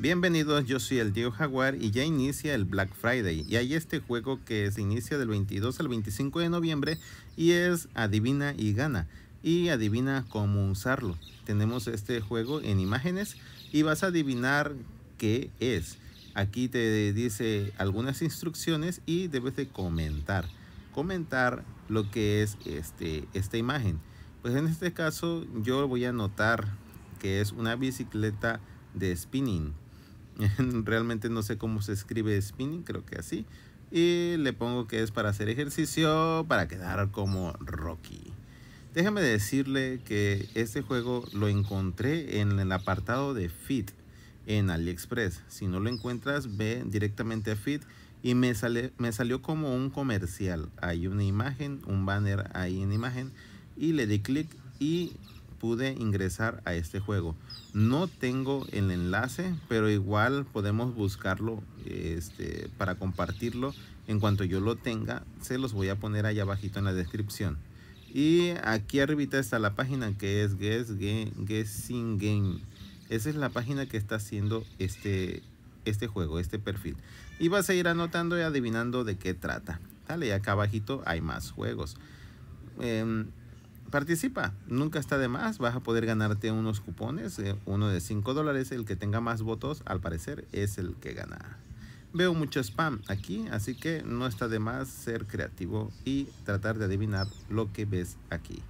Bienvenidos, yo soy el Dios Jaguar y ya inicia el Black Friday y hay este juego que se inicia del 22 al 25 de noviembre y es Adivina y Gana y adivina cómo usarlo. Tenemos este juego en imágenes y vas a adivinar qué es. Aquí te dice algunas instrucciones y debes de comentar, comentar lo que es este, esta imagen. Pues en este caso yo voy a notar que es una bicicleta de spinning. Realmente no sé cómo se escribe spinning, creo que así. Y le pongo que es para hacer ejercicio, para quedar como Rocky. Déjame decirle que este juego lo encontré en el apartado de Fit en AliExpress. Si no lo encuentras, ve directamente a Fit y me, sale, me salió como un comercial. Hay una imagen, un banner ahí en imagen y le di clic y pude ingresar a este juego. No tengo el enlace, pero igual podemos buscarlo este, para compartirlo. En cuanto yo lo tenga, se los voy a poner allá abajito en la descripción. Y aquí arribita está la página que es Guess, Guessing Game. Esa es la página que está haciendo este, este juego, este perfil. Y vas a ir anotando y adivinando de qué trata. Dale, acá abajito hay más juegos. Em, participa, nunca está de más, vas a poder ganarte unos cupones, eh, uno de 5 dólares, el que tenga más votos al parecer es el que gana. Veo mucho spam aquí, así que no está de más ser creativo y tratar de adivinar lo que ves aquí.